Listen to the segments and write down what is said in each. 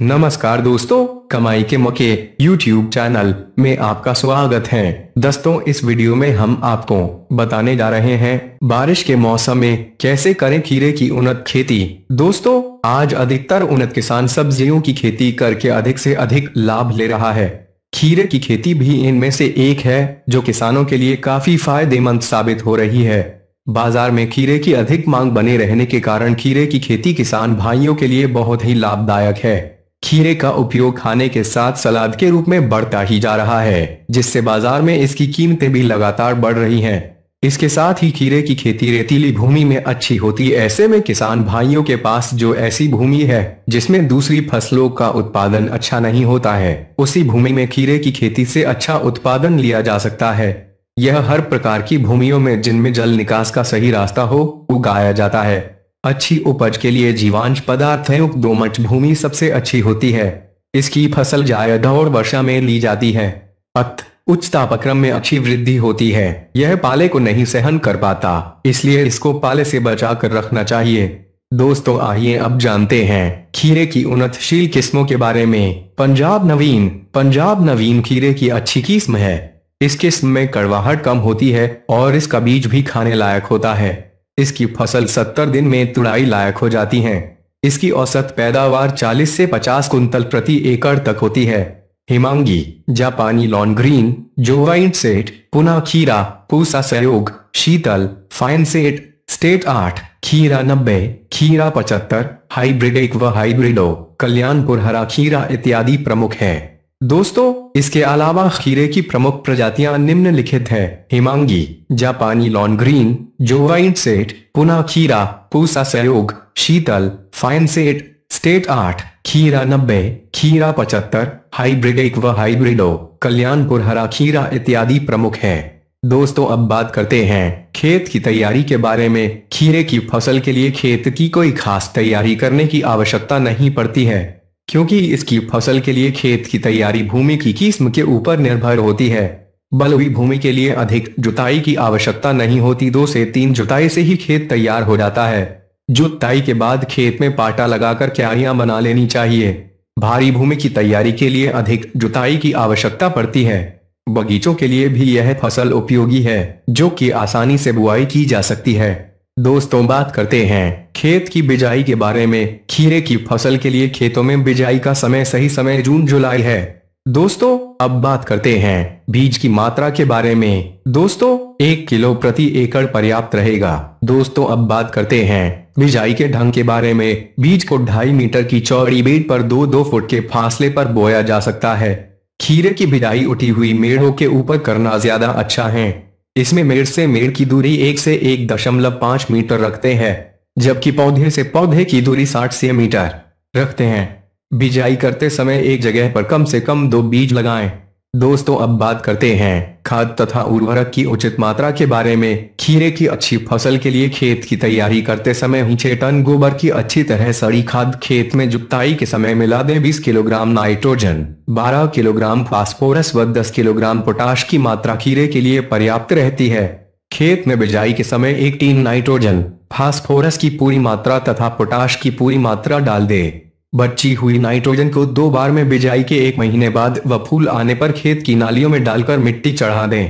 नमस्कार दोस्तों कमाई के मौके YouTube चैनल में आपका स्वागत है दोस्तों इस वीडियो में हम आपको बताने जा रहे हैं बारिश के मौसम में कैसे करें खीरे की उन्नत खेती दोस्तों आज अधिकतर उन्नत किसान सब्जियों की खेती करके अधिक से अधिक लाभ ले रहा है खीरे की खेती भी इनमें से एक है जो किसानों के लिए काफी फायदेमंद साबित हो रही है बाजार में खीरे की अधिक मांग बने रहने के कारण खीरे की खेती किसान भाइयों के लिए बहुत ही लाभदायक है खीरे का उपयोग खाने के साथ सलाद के रूप में बढ़ता ही जा रहा है जिससे बाजार में इसकी कीमतें भी लगातार बढ़ रही हैं। इसके साथ ही खीरे की खेती रेतीली भूमि में अच्छी होती है ऐसे में किसान भाइयों के पास जो ऐसी भूमि है जिसमें दूसरी फसलों का उत्पादन अच्छा नहीं होता है उसी भूमि में खीरे की खेती से अच्छा उत्पादन लिया जा सकता है यह हर प्रकार की भूमियों में जिनमें जल निकास का सही रास्ता हो उगाया जाता है अच्छी उपज के लिए जीवांश पदार्थ युक्त दोमट भूमि सबसे अच्छी होती है इसकी फसल जायद और वर्षा में ली जाती है अत उच्च तापक्रम में अच्छी वृद्धि होती है यह पाले को नहीं सहन कर पाता इसलिए इसको पाले से बचा कर रखना चाहिए दोस्तों आइए अब जानते हैं खीरे की उन्नतशील किस्मों के बारे में पंजाब नवीन पंजाब नवीन खीरे की अच्छी किस्म है इस किस्म में कड़वाहट कम होती है और इसका बीज भी खाने लायक होता है इसकी फसल सत्तर दिन में तुड़ाई लायक हो जाती है इसकी औसत पैदावार 40 से 50 कुंतल प्रति एकड़ तक होती है हिमांगी जापानी लॉन ग्रीन जोवाइट सेट पुना खीरा पूसा सहयोग शीतल फाइन सेट स्टेट आठ खीरा नब्बे खीरा पचहत्तर हाइब्रिड एक व हाइब्रिडो कल्याणपुर हरा खीरा इत्यादि प्रमुख है दोस्तों इसके अलावा खीरे की प्रमुख प्रजातियां निम्नलिखित हैं हिमांगी जापानी लॉन ग्रीन जोवाइन सेट पुना खीरा पूसा सहयोग शीतल फाइन सेट स्टेट आठ खीरा नब्बे खीरा पचहत्तर हाइब्रिड एक व हाइब्रिडो कल्याणपुर हरा खीरा इत्यादि प्रमुख हैं। दोस्तों अब बात करते हैं खेत की तैयारी के बारे में खीरे की फसल के लिए खेत की कोई खास तैयारी करने की आवश्यकता नहीं पड़ती है क्योंकि इसकी फसल के लिए खेत की तैयारी भूमि की किस्म के ऊपर निर्भर होती है बलुई भूमि के लिए अधिक जुताई की आवश्यकता नहीं होती दो से तीन जुताई से ही खेत तैयार हो जाता है जुताई के बाद खेत में पाटा लगाकर क्यारियां बना लेनी चाहिए भारी भूमि की तैयारी के लिए अधिक जुताई की आवश्यकता पड़ती है बगीचों के लिए भी यह फसल उपयोगी है जो कि आसानी से बुआई की जा सकती है दोस्तों बात करते हैं खेत की बिजाई के बारे में खीरे की फसल के लिए खेतों में बिजाई का समय सही समय जून जुलाई है दोस्तों अब बात करते हैं बीज की मात्रा के बारे में दोस्तों एक किलो प्रति एकड़ पर्याप्त रहेगा दोस्तों अब बात करते हैं बिजाई के ढंग के बारे में बीज को ढाई मीटर की चौड़ी बेड पर दो दो फुट के फासले पर बोया जा सकता है खीरे की बिजाई उठी हुई मेढ़ों के ऊपर करना ज्यादा अच्छा है इसमें मेड़ से मेड़ की दूरी एक से एक दशमलव पांच मीटर रखते हैं जबकि पौधे से पौधे की दूरी साठ से मीटर रखते हैं बिजाई करते समय एक जगह पर कम से कम दो बीज लगाएं। दोस्तों अब बात करते हैं खाद तथा उर्वरक की उचित मात्रा के बारे में खीरे की अच्छी फसल के लिए खेत की तैयारी करते समय ऊंचे टन गोबर की अच्छी तरह सड़ी खाद खेत में जुताई के समय मिला दें 20 किलोग्राम नाइट्रोजन 12 किलोग्राम फास्फोरस व 10 किलोग्राम पोटाश की मात्रा खीरे के लिए पर्याप्त रहती है खेत में बिजाई के समय एक टीन नाइट्रोजन फास्फोरस की पूरी मात्रा तथा पोटाश की पूरी मात्रा डाल दे बची हुई नाइट्रोजन को दो बार में बिजाई के एक महीने बाद व फूल आने पर खेत की नालियों में डालकर मिट्टी चढ़ा दें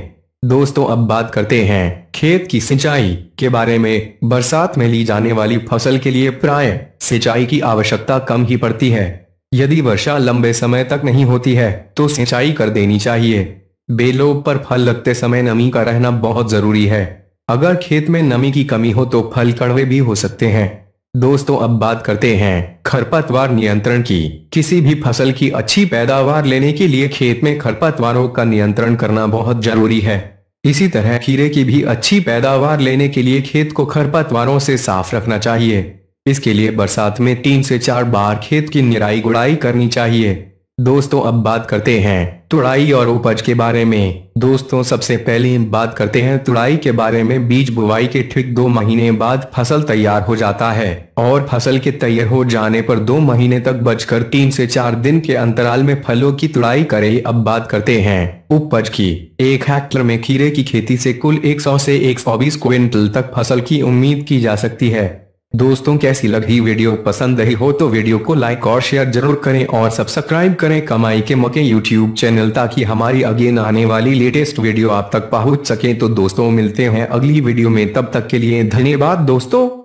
दोस्तों अब बात करते हैं खेत की सिंचाई के बारे में बरसात में ली जाने वाली फसल के लिए प्राय सिंचाई की आवश्यकता कम ही पड़ती है यदि वर्षा लंबे समय तक नहीं होती है तो सिंचाई कर देनी चाहिए बेलों पर फल लगते समय नमी का रहना बहुत जरूरी है अगर खेत में नमी की कमी हो तो फल कड़वे भी हो सकते हैं दोस्तों अब बात करते हैं खरपतवार नियंत्रण की किसी भी फसल की अच्छी पैदावार लेने के लिए खेत में खरपतवारों का नियंत्रण करना बहुत जरूरी है इसी तरह खीरे की भी अच्छी पैदावार लेने के लिए खेत को खरपतवारों से साफ रखना चाहिए इसके लिए बरसात में तीन से चार बार खेत की निराई गुड़ाई करनी चाहिए दोस्तों अब बात करते हैं तुड़ाई और उपज के बारे में दोस्तों सबसे पहले बात करते हैं तुड़ाई के बारे में बीज बुवाई के ठीक दो महीने बाद फसल तैयार हो जाता है और फसल के तैयार हो जाने पर दो महीने तक बचकर तीन से चार दिन के अंतराल में फलों की तुड़ाई करें अब बात करते हैं उपज की एक हेक्टर में खीरे की खेती से कुल 100 से 120 क्विंटल तक फसल की उम्मीद की जा सकती है दोस्तों कैसी लगी वीडियो पसंद रही हो तो वीडियो को लाइक और शेयर जरूर करें और सब्सक्राइब करें कमाई के मौके यूट्यूब चैनल ताकि हमारी अगेन आने वाली लेटेस्ट वीडियो आप तक पहुंच सके तो दोस्तों मिलते हैं अगली वीडियो में तब तक के लिए धन्यवाद दोस्तों